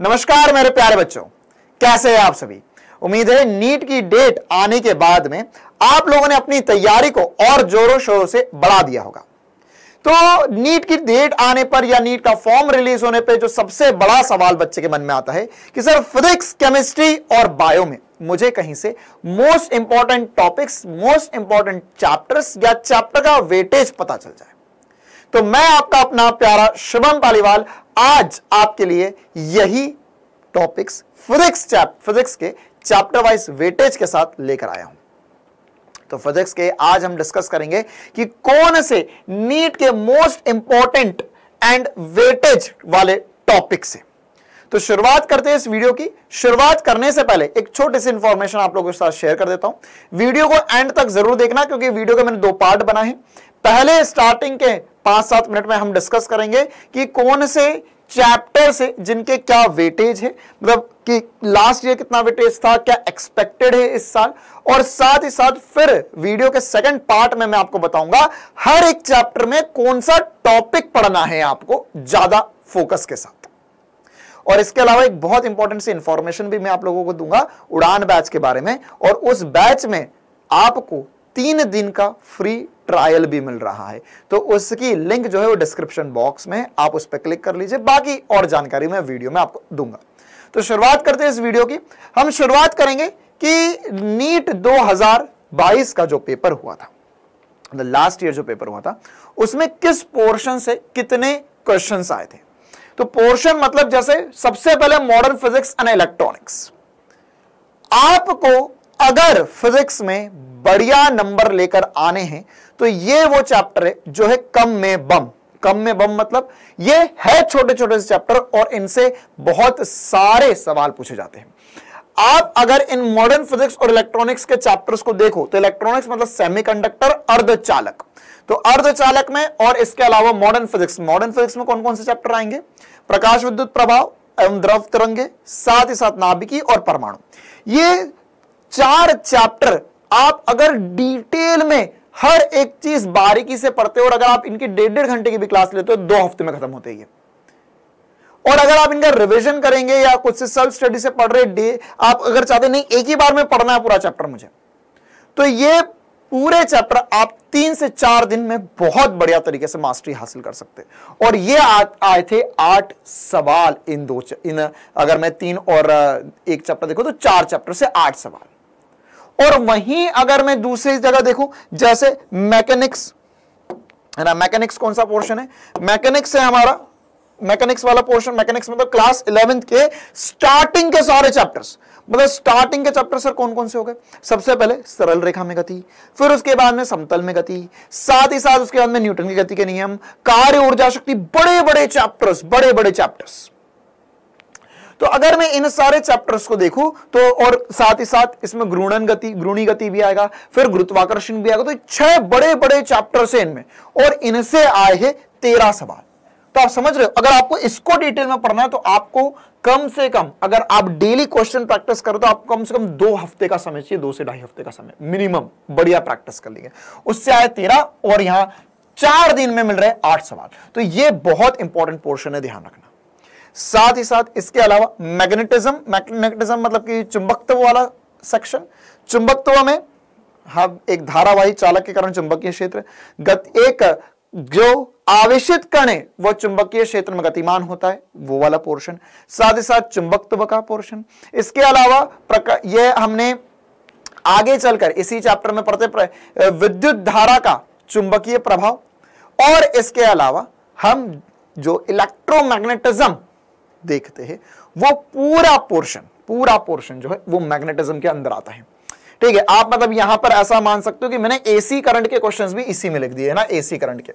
नमस्कार मेरे प्यारे बच्चों कैसे हैं आप सभी उम्मीद है नीट की डेट आने के बाद में आप लोगों ने अपनी तैयारी को और जोरों शोरों से बढ़ा दिया होगा तो नीट की डेट आने पर या नीट का फॉर्म रिलीज होने पर जो सबसे बड़ा सवाल बच्चे के मन में आता है कि सर फिजिक्स केमिस्ट्री और बायो में मुझे कहीं से most important topics most important chapters या चैप्टर का वेटेज पता चल जाए तो मैं आपका अपना प्यारा शुभम पालीवाल आज आपके लिए यही टॉपिक्स फिजिक्स फिजिक्स के चैप्टर वाइज वेटेज के साथ लेकर आया हूं तो फिजिक्स के आज हम डिस्कस करेंगे कि कौन से नीट के मोस्ट इंपॉर्टेंट एंड वेटेज वाले टॉपिक से तो शुरुआत करते हैं इस वीडियो की शुरुआत करने से पहले एक छोटी सी इंफॉर्मेशन आप लोगों के साथ शेयर कर देता हूं वीडियो को एंड तक जरूर देखना क्योंकि वीडियो के मैंने दो पार्ट बनाए हैं पहले स्टार्टिंग के पांच सात मिनट में हम डिस्कस करेंगे कि कौन से चैप्टर से जिनके क्या वेटेज है मतलब कि लास्ट ईयर कितना वेटेज था क्या एक्सपेक्टेड है इस साल और साथ ही साथ फिर वीडियो के सेकंड पार्ट में मैं आपको बताऊंगा हर एक चैप्टर में कौन सा टॉपिक पढ़ना है आपको ज्यादा फोकस के साथ और इसके अलावा एक बहुत इंपॉर्टेंट सी इंफॉर्मेशन भी मैं आप लोगों को दूंगा उड़ान बैच के बारे में और उस बैच में आपको तीन दिन का फ्री ट्रायल भी मिल रहा है तो उसकी लिंक जो है वो डिस्क्रिप्शन बॉक्स में आप उस पर क्लिक कर लीजिए बाकी और जानकारी मैं वीडियो में आपको दूंगा तो शुरुआत करते हैं इस वीडियो की हम शुरुआत करेंगे कि नीट 2022 का जो पेपर हुआ था लास्ट ईयर जो पेपर हुआ था उसमें किस पोर्शन से कितने क्वेश्चन आए थे तो पोर्शन मतलब जैसे सबसे पहले मॉडर्न फिजिक्स एंड इलेक्ट्रॉनिक्स आपको अगर फिजिक्स में बढ़िया नंबर लेकर आने हैं तो ये वो चैप्टर है जो है कम में बम कम में बम मतलब ये है छोटे छोटे से चैप्टर और इनसे बहुत सारे सवाल पूछे जाते हैं आप अगर इन मॉडर्न फिजिक्स और इलेक्ट्रॉनिक्स के चैप्टर्स को देखो तो इलेक्ट्रॉनिक्स मतलब सेमीकंडक्टर अर्धचालक तो अर्धचालक में और इसके अलावा मॉडर्न फिजिक्स मॉडर्न फिजिक्स में कौन कौन से चैप्टर आएंगे प्रकाश विद्युत प्रभाव एवं द्रव तिरंगे साथ ही साथ नाभिकी और परमाणु ये चार चैप्टर आप अगर डिटेल में हर एक चीज बारीकी से पढ़ते हो और अगर आप इनकी डेढ़ डेढ़ घंटे की भी क्लास लेते हो दो हफ्ते में खत्म होते है और अगर आप इनका रिवीजन करेंगे या कुछ से सेल्फ स्टडी से पढ़ रहे डे आप अगर चाहते नहीं एक ही बार में पढ़ना है पूरा चैप्टर मुझे तो ये पूरे चैप्टर आप तीन से चार दिन में बहुत बढ़िया तरीके से मास्टरी हासिल कर सकते हैं और ये आए थे आठ सवाल इन दो इन अगर मैं तीन और एक चैप्टर देखो तो चार चैप्टर से आठ सवाल और वहीं अगर मैं दूसरी जगह देखूं जैसे मैकेनिक्स है ना मैकेनिक्स कौन सा पोर्शन है मैकेनिक्स है हमारा मैकेनिक्स वाला पोर्शन मैकेनिक्स मतलब क्लास इलेवेंथ के स्टार्टिंग के सारे चैप्टर्स मतलब स्टार्टिंग के चैप्टर सर कौन कौन से हो गए सबसे पहले सरल रेखा में गति फिर उसके बाद में समतल में गति साथ ही साथ उसके बाद में न्यूटन की गति के नियम कार्य ऊर्जा शक्ति बड़े बड़े चैप्टर्स बड़े बड़े चैप्टर्स तो अगर मैं इन सारे चैप्टर्स को देखूं तो और साथ ही साथ इसमें घूर्णन गति घूर्णी गति भी आएगा फिर गुरुत्वाकर्षण भी आएगा तो छह बड़े बड़े चैप्टर्स हैं इनमें और इनसे आए हैं तेरह सवाल तो आप समझ रहे हो अगर आपको इसको डिटेल में पढ़ना है तो आपको कम से कम अगर आप डेली क्वेश्चन प्रैक्टिस करो तो आपको कम से कम दो हफ्ते का समय चाहिए दो से ढाई हफ्ते का समय मिनिमम बढ़िया प्रैक्टिस कर लीजिए उससे आए तेरह और यहां चार दिन में मिल रहे आठ सवाल तो ये बहुत इंपॉर्टेंट पोर्शन है ध्यान रखना साथ ही साथ इसके अलावा मैग्नेटिज्म मैग्नेटिज्म मतलब कि चुंबकत्व वाला सेक्शन चुंबकत्व में हम एक धारावाही चालक के कारण चुंबकीय क्षेत्र गत एक जो आवेशित कण है वह चुंबकीय क्षेत्र में गतिमान होता है वो वाला पोर्शन साथ ही साथ चुंबकत्व का पोर्शन इसके अलावा यह हमने आगे चलकर इसी चैप्टर में पढ़ते विद्युत धारा का चुंबकीय प्रभाव और इसके अलावा हम जो इलेक्ट्रोमैग्नेटिज्म देखते हैं वो पूरा पोर्शन पूरा पोर्शन जो है वो मैग्नेटिज्म के अंदर आता है ठीक है आप मतलब यहां पर ऐसा मान सकते हो कि मैंने एसी करंट के क्वेश्चन भी इसी में लिख दिए है ना एसी करंट के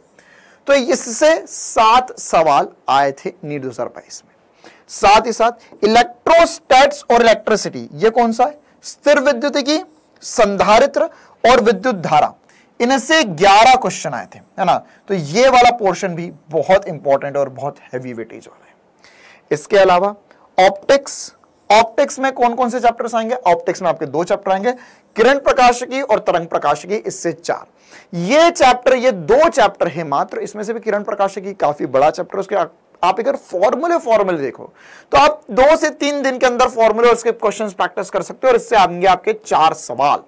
तो इससे सात सवाल आए थे नीट दो में साथ ही साथ इलेक्ट्रोस्टैट्स और इलेक्ट्रिसिटी ये कौन सा है स्थिर विद्युत की संधारित्र और विद्युत धारा इनसे 11 क्वेश्चन आए थे है ना तो ये वाला पोर्शन भी बहुत इंपॉर्टेंट और बहुत हैवी वेटेज वाला इसके अलावा ऑप्टिक्स ऑप्टिक्स में कौन कौन से चैप्टर्स आएंगे ऑप्टिक्स में आपके दो चैप्टर आएंगे किरण प्रकाश की और तरंग प्रकाश की इससे चार ये चैप्टर ये दो चैप्टर है मात्र इसमें से भी किरण प्रकाश की काफी बड़ा चैप्टर उसके आप अगर फॉर्मूले फॉर्मूले देखो तो आप दो से तीन दिन के अंदर फॉर्मूले और उसके क्वेश्चंस प्रैक्टिस कर सकते हो और इससे आएंगे आपके चार सवाल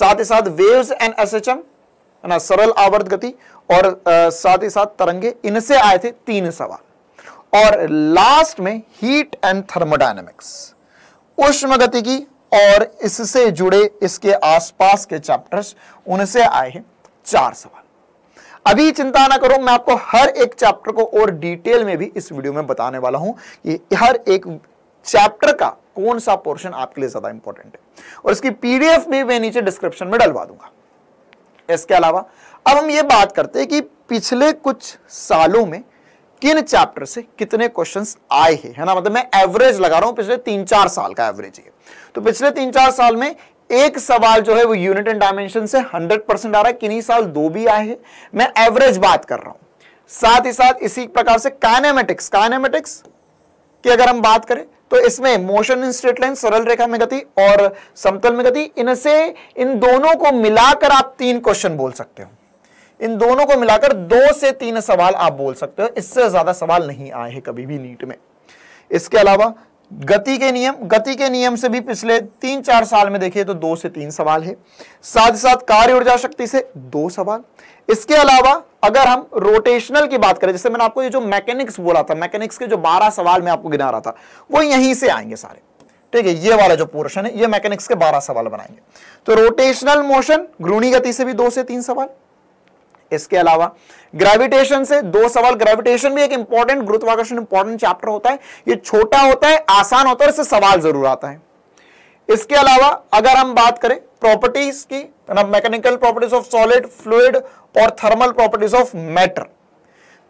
साथ ही साथ वेव्स एंड एसएचएम एच ना सरल आवर्त गति और आ, साथ ही साथ तरंगे इनसे आए थे तीन सवाल और लास्ट में हीट एंड थर्मोडायनेमिक्स की और इससे जुड़े इसके आसपास के चैप्टर्स उनसे आए हैं चार सवाल अभी चिंता ना करो मैं आपको हर एक चैप्टर को और डिटेल में भी इस वीडियो में बताने वाला हूं कि हर एक चैप्टर का कौन सा पोर्शन आपके लिए ज्यादा इंपॉर्टेंट है और इसकी पीडीएफ भी मैं नीचे डिस्क्रिप्शन में डलवा दूंगा इसके अलावा अब हम ये बात करते हैं कि पिछले कुछ सालों में किन चैप्टर से कितने क्वेश्चंस आए हैं है ना मतलब मैं एवरेज लगा रहा हूं पिछले तीन चार साल का एवरेज ये तो पिछले तीन चार साल में एक सवाल जो है वो यूनिट एंड डायमेंशन से 100 परसेंट आ रहा है किन्हीं साल दो भी आए हैं मैं एवरेज बात कर रहा हूं साथ ही साथ इसी प्रकार से काइनेमेटिक्स काइनेमेटिक्स की अगर हम बात करें तो इसमें मोशन इन स्ट्रेट लाइन सरल रेखा में गति और समतल में गति इनसे इन दोनों को मिलाकर आप तीन क्वेश्चन बोल सकते हो इन दोनों को मिलाकर दो से तीन सवाल आप बोल सकते हो इससे ज्यादा सवाल नहीं आए हैं कभी भी नीट में इसके अलावा गति के नियम गति के नियम से भी पिछले तीन चार साल में देखिए तो दो से तीन सवाल है साथ ही साथ कार्य ऊर्जा शक्ति से दो सवाल इसके अलावा अगर हम रोटेशनल की बात करें जैसे मैंने आपको ये जो मैकेनिक्स बोला था मैकेनिक्स के जो बारह सवाल मैं आपको गिना रहा था वो यहीं से आएंगे सारे ठीक है ये वाला जो पोर्शन है ये मैकेनिक्स के बारह सवाल बनाएंगे तो रोटेशनल मोशन घृणी गति से भी दो से तीन सवाल इसके अलावा ग्रेविटेशन से दो सवाल ग्रेविटेशन भी एक इंपॉर्टेंट गुरुत्वाकर्षण इंपॉर्टेंट चैप्टर होता है ये छोटा होता है आसान होता है इससे सवाल जरूर आता है इसके अलावा अगर हम बात करें प्रॉपर्टीज की mechanical properties of solid fluid और थर्मल प्रॉपर्टीज ऑफ मैटर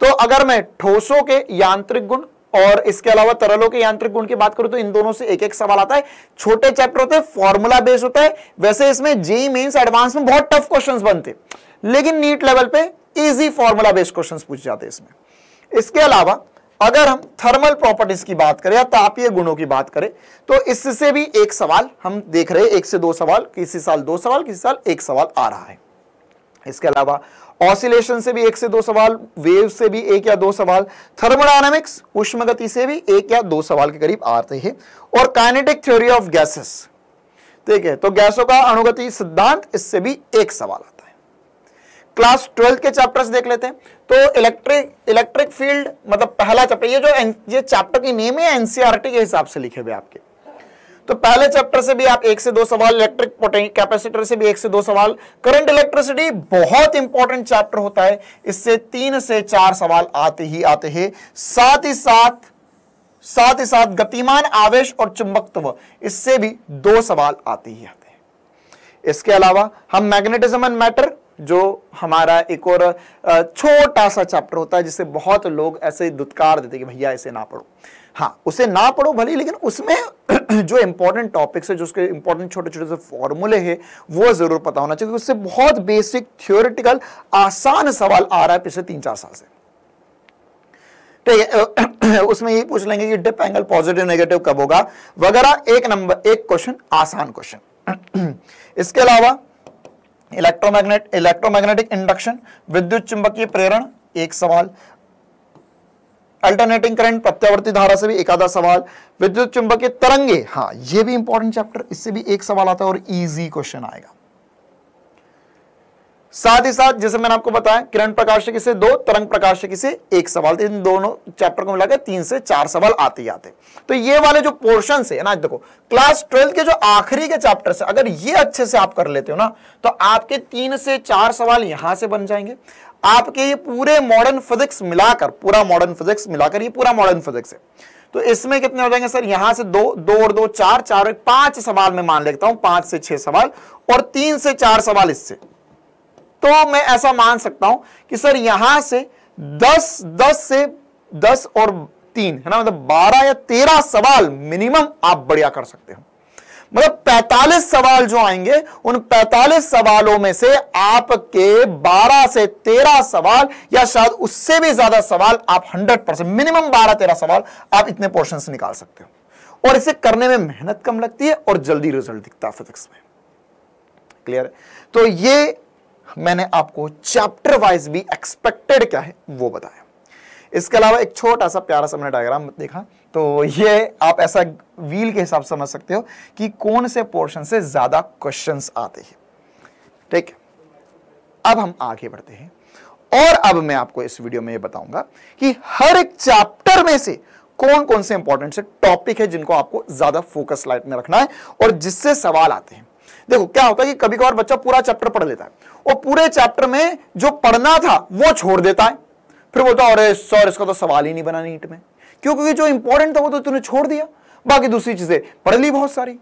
तो अगर मैं ठोसों के यांत्रिक गुण और इसके अलावा तरलों के यांत्रिक गुण की बात करूं तो इन दोनों से एक एक सवाल आता है छोटे चैप्टर होते हैं फॉर्मूला बेस्ड होता है वैसे इसमें जेई मेंस एडवांस में बहुत टफ क्वेश्चंस बनते हैं लेकिन नीट लेवल पे इजी फॉर्मूला बेस्ड क्वेश्चंस पूछे जाते हैं इसमें इसके अलावा अगर हम थर्मल प्रॉपर्टीज की बात करें या तापीय गुणों की बात करें तो इससे भी एक सवाल हम देख रहे हैं एक से दो सवाल किसी साल दो सवाल किसी साल एक सवाल आ रहा है इसके अलावा ऑसिलेशन से भी एक से दो सवाल वेव से भी एक या दो सवाल थर्मोडायनामिक्स उष्म गति से भी एक या दो सवाल के करीब आते हैं और काइनेटिक थ्योरी ऑफ गैसेस ठीक है तो गैसों का अनुगति सिद्धांत इससे भी एक सवाल आता क्लास ट्वेल्थ के चैप्टर्स देख लेते हैं तो इलेक्ट्रिक इलेक्ट्रिक फील्ड मतलब पहला चैप्टर ये जो ये चैप्टर की नेम है एनसीईआरटी e के हिसाब से लिखे हुए आपके तो पहले चैप्टर से भी आप एक से दो सवाल इलेक्ट्रिक कैपेसिटर से भी एक से दो सवाल करंट इलेक्ट्रिसिटी बहुत इंपॉर्टेंट चैप्टर होता है इससे तीन से चार सवाल आते ही आते हैं साथ ही साथ साथ ही साथ गतिमान आवेश और चुंबकत्व इससे भी दो सवाल आते ही आते हैं इसके अलावा हम मैग्नेटिज्म एंड मैटर जो हमारा एक और छोटा सा चैप्टर होता है जिसे बहुत लोग ऐसे दुत्कार देते कि भैया इसे ना पढ़ो हाँ उसे ना पढ़ो भले लेकिन उसमें जो इंपॉर्टेंट टॉपिक्स है जो उसके इंपॉर्टेंट छोटे छोटे से फॉर्मूले हैं वो जरूर पता होना चाहिए उससे बहुत बेसिक थियोरिटिकल आसान सवाल आ रहा है पिछले तीन चार साल से ठीक तो है उसमें ये पूछ लेंगे कि डिप एंगल पॉजिटिव नेगेटिव कब होगा वगैरह एक नंबर एक क्वेश्चन आसान क्वेश्चन इसके अलावा इलेक्ट्रोमैग्नेट इलेक्ट्रोमैग्नेटिक इंडक्शन विद्युत चुंबकीय प्रेरण एक सवाल अल्टरनेटिंग करंट प्रत्यावर्ती धारा से भी एक आधा सवाल विद्युत चुंबकीय तरंगे हाँ ये भी इंपॉर्टेंट चैप्टर इससे भी एक सवाल आता है और इजी क्वेश्चन आएगा साथ ही साथ जैसे मैंने आपको बताया किरण प्रकाश से दो तरंग प्रकाश से एक सवाल तो इन दोनों चैप्टर को मिलाकर तीन से चार सवाल आते ही आते तो ये वाले जो पोर्शन है ना देखो क्लास ट्वेल्थ के जो आखिरी के चैप्टर से अगर ये अच्छे से आप कर लेते हो ना तो आपके तीन से चार सवाल यहां से बन जाएंगे आपके ये पूरे मॉडर्न फिजिक्स मिलाकर पूरा मॉडर्न फिजिक्स मिलाकर ये पूरा मॉडर्न फिजिक्स है तो इसमें कितने हो जाएंगे सर यहां से दो दो और दो चार चार पांच सवाल में मान लेता हूं पांच से छह सवाल और तीन से चार सवाल इससे तो मैं ऐसा मान सकता हूं कि सर यहां से दस दस से दस और तीन है ना मतलब बारह या तेरह सवाल मिनिमम आप बढ़िया कर सकते हो मतलब 45 सवाल जो आएंगे उन 45 सवालों में से आपके 12 से 13 सवाल या शायद उससे भी ज्यादा सवाल आप 100 परसेंट मिनिमम 12-13 सवाल आप इतने पोर्शन से निकाल सकते हो और इसे करने में मेहनत कम लगती है और जल्दी रिजल्ट दिखता है फिजिक्स में क्लियर है तो ये मैंने आपको चैप्टर वाइज भी एक्सपेक्टेड क्या है वो बताया इसके अलावा एक छोटा सा प्यारा सा मैंने डायग्राम देखा तो ये आप ऐसा व्हील के हिसाब से समझ सकते हो कि कौन से पोर्शन से ज्यादा क्वेश्चन आते हैं ठीक है अब हम आगे बढ़ते हैं और अब मैं आपको इस वीडियो में ये बताऊंगा कि हर एक चैप्टर में से कौन कौन से इंपॉर्टेंट से टॉपिक है जिनको आपको ज्यादा फोकस लाइट में रखना है और जिससे सवाल आते हैं देखो क्या होता है कि कभी कभार बच्चा पूरा चैप्टर पढ़ लेता है और पूरे चैप्टर में जो पढ़ना था वो छोड़ देता है फिर बोलता है अरे सर इसका तो सवाल ही नहीं बना नीट में क्यों क्योंकि जो इंपॉर्टेंट था वो तो तूने छोड़ दिया बाकी दूसरी चीजें पढ़ ली बहुत सारी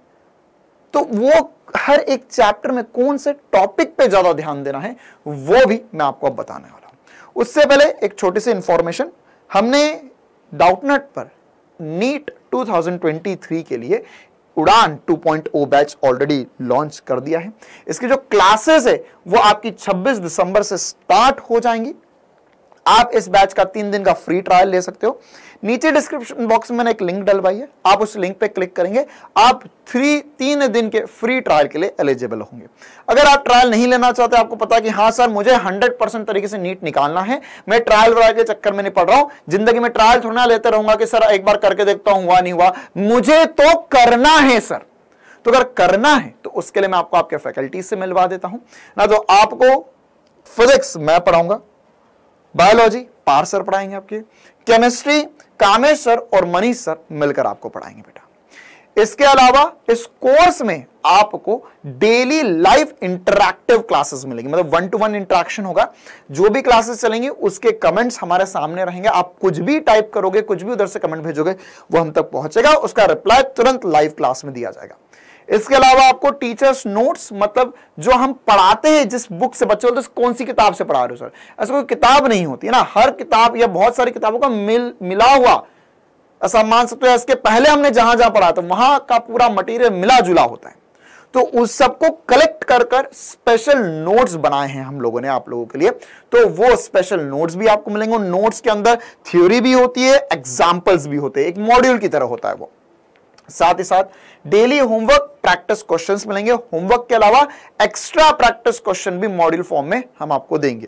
तो वो हर एक चैप्टर में कौन से टॉपिक पे ज्यादा ध्यान देना है वो भी मैं आपको अब बताने वाला हूं उससे पहले एक छोटी सी इंफॉर्मेशन हमने डाउटनट पर नीट 2023 के लिए उड़ान 2.0 बैच ऑलरेडी लॉन्च कर दिया है इसकी जो क्लासेस है वो आपकी 26 दिसंबर से स्टार्ट हो जाएंगी आप इस बैच का तीन दिन का फ्री ट्रायल ले सकते हो नीचे डिस्क्रिप्शन बॉक्स में मैंने एक लिंक डलवाई है आप उस लिंक पे क्लिक करेंगे आप थ्री तीन दिन के फ्री ट्रायल के लिए एलिजिबल होंगे अगर आप ट्रायल नहीं लेना चाहते आपको पता कि हाँ सर मुझे 100 परसेंट तरीके से नीट निकालना है मैं ट्रायल वरायल के चक्कर में नहीं पड़ रहा हूं जिंदगी में ट्रायल थोड़ा लेते रहूंगा कि सर एक बार करके देखता हूं हुआ नहीं हुआ मुझे तो करना है सर तो अगर करना है तो उसके लिए मैं आपको आपके फैकल्टी से मिलवा देता हूं ना तो आपको फिजिक्स मैं पढ़ाऊंगा बायोलॉजी पार सर पढ़ाएंगे आपके केमिस्ट्री कामेश सर और मनीष सर मिलकर आपको पढ़ाएंगे बेटा इसके अलावा इस कोर्स में आपको डेली लाइफ इंटरक्टिव क्लासेस मिलेगी मतलब वन टू वन इंटरेक्शन होगा जो भी क्लासेस चलेंगे उसके कमेंट्स हमारे सामने रहेंगे आप कुछ भी टाइप करोगे कुछ भी उधर से कमेंट भेजोगे वो हम तक पहुंचेगा उसका रिप्लाई तुरंत लाइव क्लास में दिया जाएगा इसके अलावा आपको टीचर्स नोट्स मतलब जो हम पढ़ाते हैं जिस बुक से बच्चे बोलते कौन सी किताब से पढ़ा रहे हो सर ऐसा कोई किताब नहीं होती है ना हर किताब या बहुत सारी किताबों का मिल मिला हुआ ऐसा मान सकते हो इसके पहले हमने जहां जहां पढ़ा था वहां का पूरा मटीरियल मिला जुला होता है तो उस सबको कलेक्ट कर कर स्पेशल नोट्स बनाए हैं हम लोगों ने आप लोगों के लिए तो वो स्पेशल नोट्स भी आपको मिलेंगे नोट्स के अंदर थ्योरी भी होती है एग्जाम्पल्स भी होते हैं एक मॉड्यूल की तरह होता है वो साथ ही साथ डेली होमवर्क प्रैक्टिस क्वेश्चंस मिलेंगे होमवर्क के अलावा एक्स्ट्रा प्रैक्टिस क्वेश्चन भी मॉड्यूल फॉर्म में हम आपको देंगे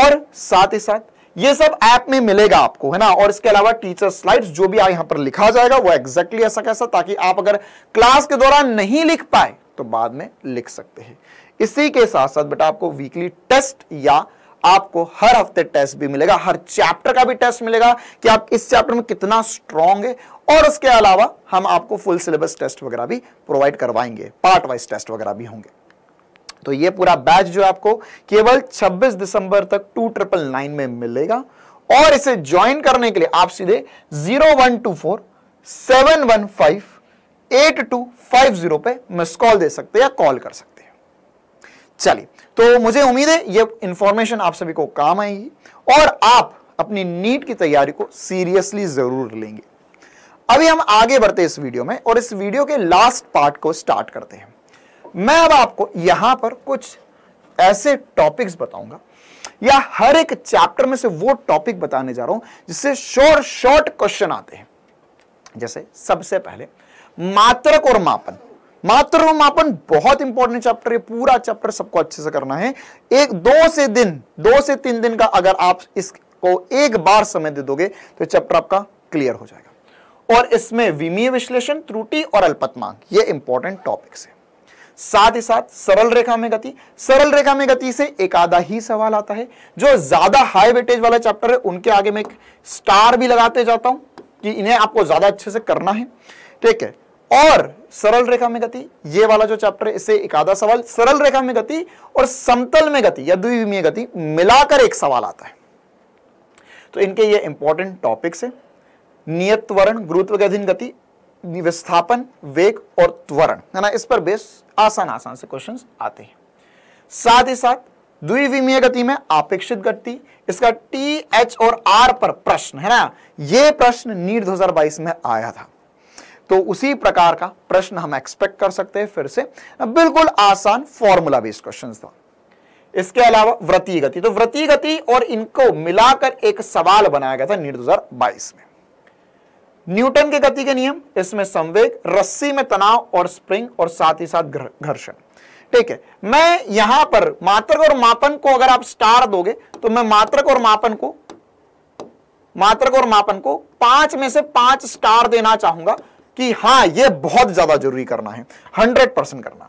और साथ ही साथ ये सब ऐप में मिलेगा आपको है ना और इसके अलावा टीचर स्लाइड्स जो भी यहां पर लिखा जाएगा वो एग्जैक्टली ऐसा कैसा ताकि आप अगर क्लास के दौरान नहीं लिख पाए तो बाद में लिख सकते हैं इसी के साथ साथ बेटा आपको वीकली टेस्ट या आपको हर हफ्ते टेस्ट भी मिलेगा हर चैप्टर का भी टेस्ट मिलेगा कि आप इस चैप्टर में कितना स्ट्रॉन्ग है और उसके अलावा हम आपको फुल सिलेबस टेस्ट वगैरह भी प्रोवाइड करवाएंगे पार्ट वाइज टेस्ट वगैरह भी होंगे तो ये पूरा बैच जो आपको केवल 26 दिसंबर तक टू ट्रिपल नाइन में मिलेगा और इसे ज्वाइन करने के लिए आप सीधे zero one two four seven one five eight two five zero पे मिस कॉल दे सकते हैं या कॉल कर सकते हैं चलिए तो मुझे उम्मीद है ये इंफॉर्मेशन आप सभी को काम आएगी और आप अपनी नीट की तैयारी को सीरियसली जरूर लेंगे अभी हम आगे बढ़ते इस वीडियो में और इस वीडियो के लास्ट पार्ट को स्टार्ट करते हैं मैं अब आपको यहां पर कुछ ऐसे टॉपिक्स बताऊंगा या हर एक चैप्टर में से वो टॉपिक बताने जा रहा हूं जिससे शोर शॉर्ट क्वेश्चन आते हैं जैसे सबसे पहले मात्रक और मापन मात्र मातृमापन बहुत इंपॉर्टेंट चैप्टर है पूरा चैप्टर सबको अच्छे से करना है एक दो से दिन दो से तीन दिन का अगर आप इसको एक बार समय दे दोगे तो चैप्टर आपका क्लियर हो जाएगा और इसमें विमीय विश्लेषण त्रुटि और अल्पतमांक ये इंपॉर्टेंट टॉपिक्स है साथ ही साथ सरल रेखा में गति सरल रेखा में गति से एक आधा ही सवाल आता है जो ज्यादा हाई वेटेज वाला चैप्टर है उनके आगे मैं एक स्टार भी लगाते जाता हूं कि इन्हें आपको ज्यादा अच्छे से करना है ठीक है और सरल रेखा में गति ये वाला जो चैप्टर इसे इससे एक आधा सवाल सरल रेखा में गति और समतल में गति या द्विविमीय गति मिलाकर एक सवाल आता है तो इनके ये इंपॉर्टेंट टॉपिक्स है नियत त्वरण गुरुत्व के अधीन गति विस्थापन वेग और त्वरण है ना इस पर बेस आसान आसान से क्वेश्चन आते हैं साथ ही साथ द्विविमीय गति में आपेक्षित गति इसका टी एच और आर पर प्रश्न है ना ये प्रश्न नीट बाईस में आया था तो उसी प्रकार का प्रश्न हम एक्सपेक्ट कर सकते हैं फिर से बिल्कुल आसान फॉर्मूला बेस्ड क्वेश्चन था इसके अलावा व्रतीय गति तो व्रतीय गति और इनको मिलाकर एक सवाल बनाया गया था नीट 2022 में न्यूटन के गति के नियम इसमें संवेग रस्सी में तनाव और स्प्रिंग और साथ ही साथ घर्षण ठीक है मैं यहां पर मात्रक और मापन को अगर आप स्टार दोगे तो मैं मात्रक और मापन को मात्रक और मापन को पांच में से पांच स्टार देना चाहूंगा कि हाँ ये बहुत ज्यादा जरूरी करना है हंड्रेड परसेंट करना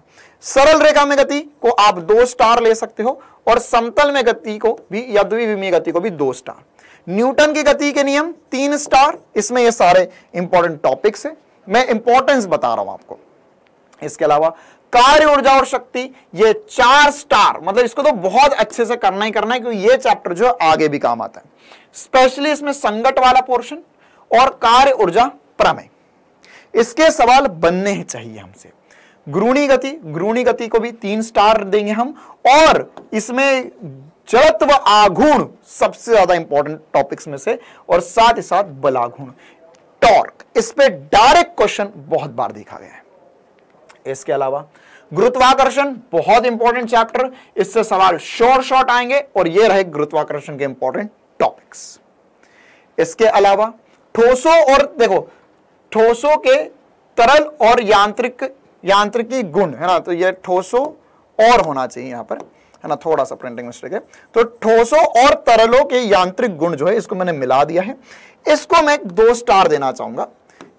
सरल रेखा में गति को आप दो स्टार ले सकते हो और समतल में गति को भी या द्विविमीय गति को भी दो स्टार न्यूटन की गति के नियम तीन स्टार इसमें ये सारे इंपॉर्टेंट टॉपिक्स हैं मैं इंपॉर्टेंस बता रहा हूं आपको इसके अलावा कार्य ऊर्जा और शक्ति ये चार स्टार मतलब इसको तो बहुत अच्छे से करना ही करना है क्योंकि ये चैप्टर जो आगे भी काम आता है स्पेशली इसमें संगठ वाला पोर्शन और कार्य ऊर्जा प्रमेय इसके सवाल बनने ही चाहिए हमसे ग्रूणी गति ग्रूणी गति को भी तीन स्टार देंगे हम और इसमें जड़त्व आघूर्ण सबसे ज्यादा इंपॉर्टेंट टॉपिक्स में से और साथ ही साथ बलाघूर्ण टॉर्क इस पर डायरेक्ट क्वेश्चन बहुत बार देखा गया है इसके अलावा गुरुत्वाकर्षण बहुत इंपॉर्टेंट चैप्टर इससे सवाल शॉर्ट शॉर्ट आएंगे और ये रहे गुरुत्वाकर्षण के इंपॉर्टेंट टॉपिक्स इसके अलावा ठोसों और देखो ठोसों के तरल और यांत्रिक यांत्रिकी गुण है ना तो ये ठोसों और होना चाहिए यहाँ पर है ना थोड़ा सा प्रिंटिंग मिस्टेक है तो ठोसों और तरलों के यांत्रिक गुण जो है इसको मैंने मिला दिया है इसको मैं दो स्टार देना चाहूंगा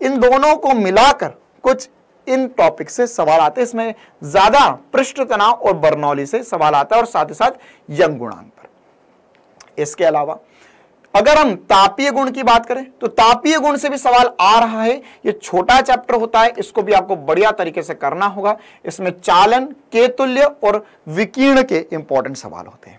इन दोनों को मिलाकर कुछ इन टॉपिक से सवाल आते हैं इसमें ज्यादा पृष्ठ तनाव और बर्नौली से सवाल आता है और साथ ही साथ यंग गुणांक पर इसके अलावा अगर हम तापीय गुण की बात करें तो तापीय गुण से भी सवाल आ रहा है ये छोटा चैप्टर होता है इसको भी आपको बढ़िया तरीके से करना होगा इसमें चालन के तुल्य और विकीर्ण के इंपॉर्टेंट सवाल होते हैं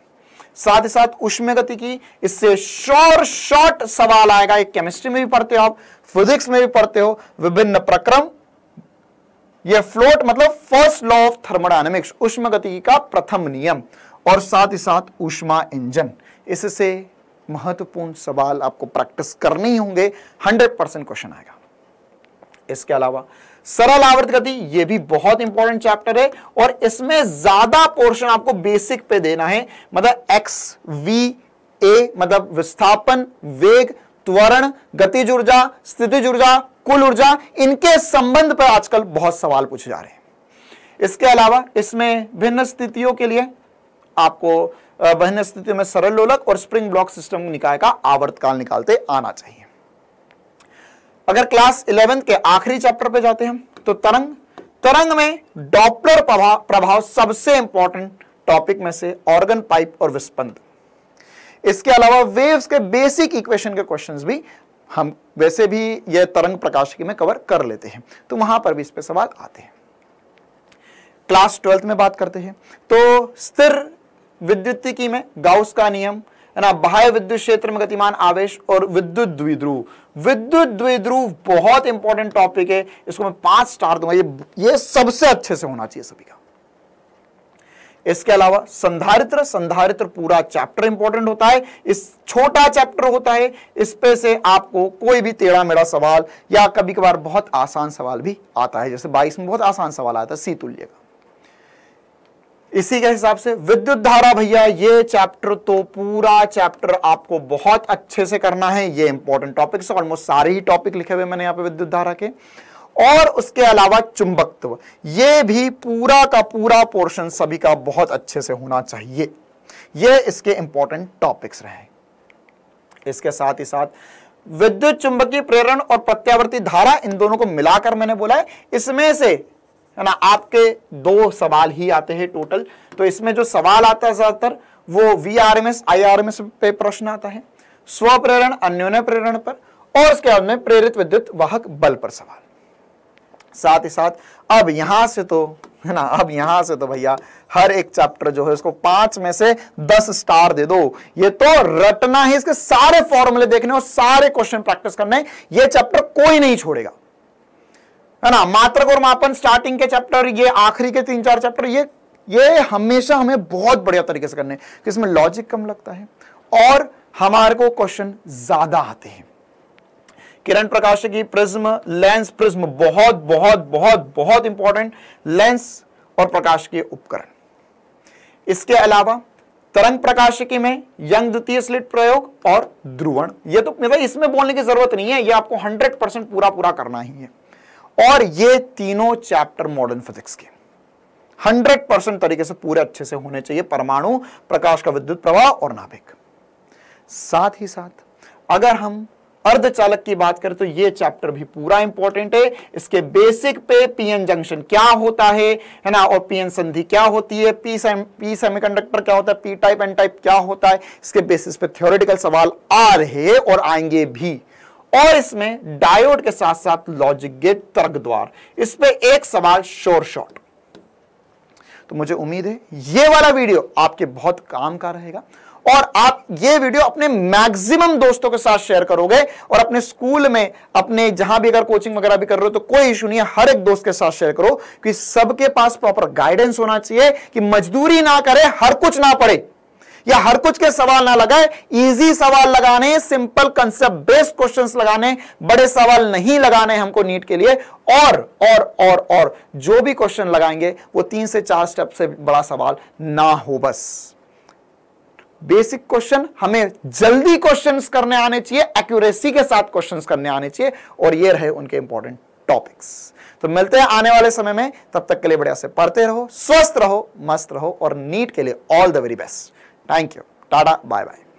साथ ही साथ उष्मे गति की इससे शॉर्ट शॉर्ट सवाल आएगा ये केमिस्ट्री में भी पढ़ते हो आप फिजिक्स में भी पढ़ते हो विभिन्न प्रक्रम ये फ्लोट मतलब फर्स्ट लॉ ऑफ थर्मोडायनेमिक्स उष्म गति का प्रथम नियम और साथ ही साथ उष्मा इंजन इससे महत्वपूर्ण सवाल आपको प्रैक्टिस करने ही होंगे 100 परसेंट क्वेश्चन आएगा इसके अलावा सरल आवर्त गति ये भी बहुत इंपॉर्टेंट चैप्टर है और इसमें ज्यादा पोर्शन आपको बेसिक पे देना है मतलब एक्स वी ए मतलब विस्थापन वेग त्वरण गति ऊर्जा स्थिति ऊर्जा कुल ऊर्जा इनके संबंध पर आजकल बहुत सवाल पूछे जा रहे हैं इसके अलावा इसमें भिन्न स्थितियों के लिए आपको बहन स्थिति में सरल लोलक और स्प्रिंग ब्लॉक सिस्टम निकाय का आवर्तकाल निकालते आना चाहिए अगर क्लास इलेवेंथ के आखिरी चैप्टर पे जाते हैं तो तरंग तरंग में डॉपलर प्रभाव, प्रभाव सबसे इंपॉर्टेंट टॉपिक में से ऑर्गन पाइप और विस्पंद इसके अलावा वेव्स के बेसिक इक्वेशन के क्वेश्चंस भी हम वैसे भी यह तरंग प्रकाश में कवर कर लेते हैं तो वहां पर भी इस पे सवाल आते हैं क्लास ट्वेल्थ में बात करते हैं तो स्थिर की में गाउस का नियम है ना बाह्य विद्युत क्षेत्र में गतिमान आवेश और विद्युत द्विध्रुव विद्युत द्विध्रुव बहुत इंपॉर्टेंट टॉपिक है इसको मैं पांच स्टार दूंगा ये ये सबसे अच्छे से होना चाहिए सभी का इसके अलावा संधारित्र संधारित्र पूरा चैप्टर इंपॉर्टेंट होता है इस छोटा चैप्टर होता है इस पे से आपको कोई भी टेढ़ा मेढ़ा सवाल या कभी कभार बहुत आसान सवाल भी आता है जैसे बाईस में बहुत आसान सवाल आता है सीतुल्य का इसी के हिसाब से विद्युत धारा भैया ये चैप्टर तो पूरा चैप्टर आपको बहुत अच्छे से करना है ये इंपॉर्टेंट टॉपिक ऑलमोस्ट सारे ही टॉपिक लिखे हुए मैंने यहाँ पे विद्युत धारा के और उसके अलावा चुंबकत्व ये भी पूरा का पूरा पोर्शन सभी का बहुत अच्छे से होना चाहिए ये इसके इंपॉर्टेंट टॉपिक्स रहे इसके साथ ही साथ विद्युत चुंबकीय प्रेरण और प्रत्यावर्ती धारा इन दोनों को मिलाकर मैंने बोला है इसमें से है ना आपके दो सवाल ही आते हैं टोटल तो इसमें जो सवाल आता है ज्यादातर वो V R M S I R M S पे प्रश्न आता है स्व प्रेरण अन्योन्य प्रेरण पर और उसके बाद में प्रेरित विद्युत वाहक बल पर सवाल साथ ही साथ अब यहां से तो है ना अब यहां से तो भैया हर एक चैप्टर जो है उसको पांच में से दस स्टार दे दो ये तो रटना है इसके सारे फॉर्मूले देखने और सारे क्वेश्चन प्रैक्टिस करने ये चैप्टर कोई नहीं छोड़ेगा है ना मात्रक और मापन स्टार्टिंग के चैप्टर ये आखिरी के तीन चार चैप्टर ये ये हमेशा हमें बहुत बढ़िया तरीके से करने हैं इसमें लॉजिक कम लगता है और हमारे को क्वेश्चन ज्यादा आते हैं किरण प्रकाश की प्रिज्म लेंस प्रिज्म बहुत बहुत बहुत बहुत इंपॉर्टेंट लेंस और प्रकाश के उपकरण इसके अलावा तरंग की में यंग द्वितीय स्लिट प्रयोग और ध्रुवण ये तो मेरा मतलब इसमें बोलने की जरूरत नहीं है ये आपको 100 परसेंट पूरा पूरा करना ही है और ये तीनों चैप्टर मॉडर्न फिजिक्स के 100 परसेंट तरीके से पूरे अच्छे से होने चाहिए परमाणु प्रकाश का विद्युत प्रवाह और नाभिक साथ ही साथ अगर हम अर्धचालक की बात करें तो ये चैप्टर भी पूरा इंपॉर्टेंट है इसके बेसिक पे पीएन जंक्शन क्या होता है है ना और पीएन संधि क्या होती है पी सेम पी सेमीकंडक्टर क्या होता है पी टाइप एन टाइप क्या होता है इसके बेसिस पे थ्योरेटिकल सवाल आ रहे और आएंगे भी और इसमें डायोड के साथ साथ लॉजिक गेट तर्क द्वार इस पर एक सवाल शोर शॉट तो मुझे उम्मीद है ये वाला वीडियो आपके बहुत काम का रहेगा और आप ये वीडियो अपने मैक्सिमम दोस्तों के साथ शेयर करोगे और अपने स्कूल में अपने जहां भी अगर कोचिंग वगैरह भी कर रहे हो तो कोई इशू नहीं है हर एक दोस्त के साथ शेयर करो कि सबके पास प्रॉपर गाइडेंस होना चाहिए कि मजदूरी ना करे हर कुछ ना पड़े या हर कुछ के सवाल ना लगाए इजी सवाल लगाने सिंपल कंसेप्ट बेस्ड क्वेश्चंस लगाने बड़े सवाल नहीं लगाने हमको नीट के लिए और और और और जो भी क्वेश्चन लगाएंगे वो तीन से चार स्टेप से बड़ा सवाल ना हो बस बेसिक क्वेश्चन हमें जल्दी क्वेश्चंस करने आने चाहिए एक्यूरेसी के साथ क्वेश्चंस करने आने चाहिए और ये रहे उनके इंपॉर्टेंट टॉपिक्स तो मिलते हैं आने वाले समय में तब तक के लिए बढ़िया से पढ़ते रहो स्वस्थ रहो मस्त रहो और नीट के लिए all the very best Thank you. Tada. Bye bye.